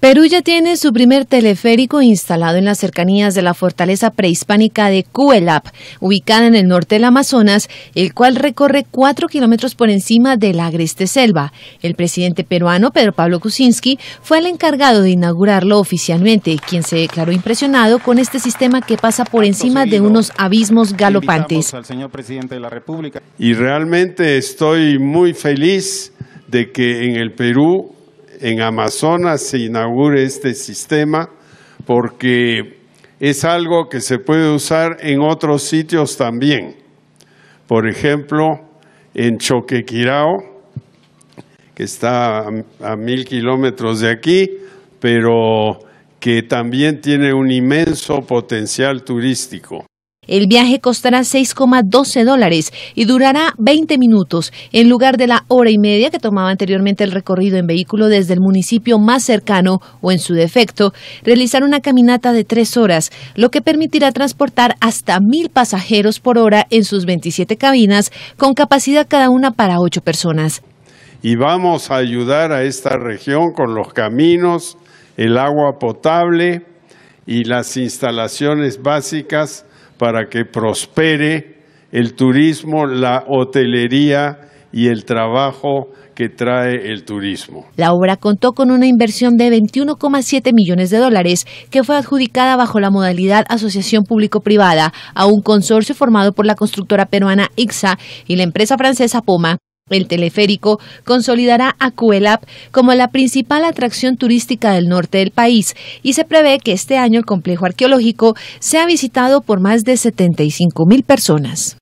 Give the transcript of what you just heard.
Perú ya tiene su primer teleférico instalado en las cercanías de la fortaleza prehispánica de Cuelap, ubicada en el norte del Amazonas, el cual recorre cuatro kilómetros por encima de la agreste selva. El presidente peruano Pedro Pablo Kuczynski fue el encargado de inaugurarlo oficialmente, quien se declaró impresionado con este sistema que pasa por encima de unos abismos galopantes. Y realmente estoy muy feliz de que en el Perú en Amazonas se inaugure este sistema porque es algo que se puede usar en otros sitios también. Por ejemplo, en Choquequirao, que está a mil kilómetros de aquí, pero que también tiene un inmenso potencial turístico. El viaje costará 6,12 dólares y durará 20 minutos en lugar de la hora y media que tomaba anteriormente el recorrido en vehículo desde el municipio más cercano o en su defecto, realizar una caminata de tres horas, lo que permitirá transportar hasta mil pasajeros por hora en sus 27 cabinas con capacidad cada una para ocho personas. Y vamos a ayudar a esta región con los caminos, el agua potable y las instalaciones básicas para que prospere el turismo, la hotelería y el trabajo que trae el turismo. La obra contó con una inversión de 21,7 millones de dólares que fue adjudicada bajo la modalidad asociación público-privada a un consorcio formado por la constructora peruana IXA y la empresa francesa Poma. El teleférico consolidará a Cuelap como la principal atracción turística del norte del país y se prevé que este año el complejo arqueológico sea visitado por más de 75 mil personas.